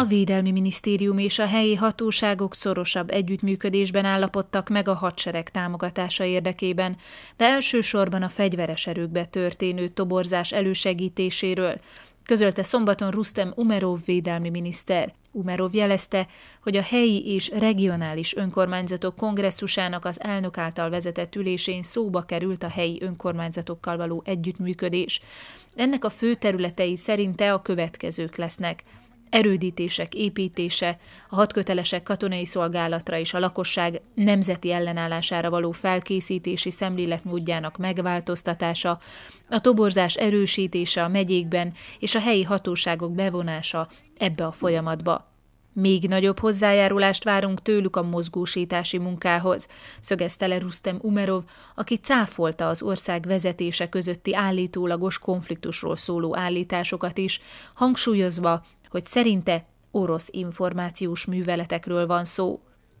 A Védelmi Minisztérium és a helyi hatóságok szorosabb együttműködésben állapodtak meg a hadsereg támogatása érdekében, de elsősorban a fegyveres erőkbe történő toborzás elősegítéséről, közölte szombaton Rustem Umerov védelmi miniszter. Umerov jelezte, hogy a helyi és regionális önkormányzatok kongresszusának az elnök által vezetett ülésén szóba került a helyi önkormányzatokkal való együttműködés. Ennek a fő területei szerinte a következők lesznek – erődítések építése, a hatkötelesek katonai szolgálatra és a lakosság nemzeti ellenállására való felkészítési szemléletmódjának megváltoztatása, a toborzás erősítése a megyékben és a helyi hatóságok bevonása ebbe a folyamatba. Még nagyobb hozzájárulást várunk tőlük a mozgósítási munkához, szögezte le Rustem Umerov, aki cáfolta az ország vezetése közötti állítólagos konfliktusról szóló állításokat is, hangsúlyozva, hogy szerinte orosz információs műveletekről van szó.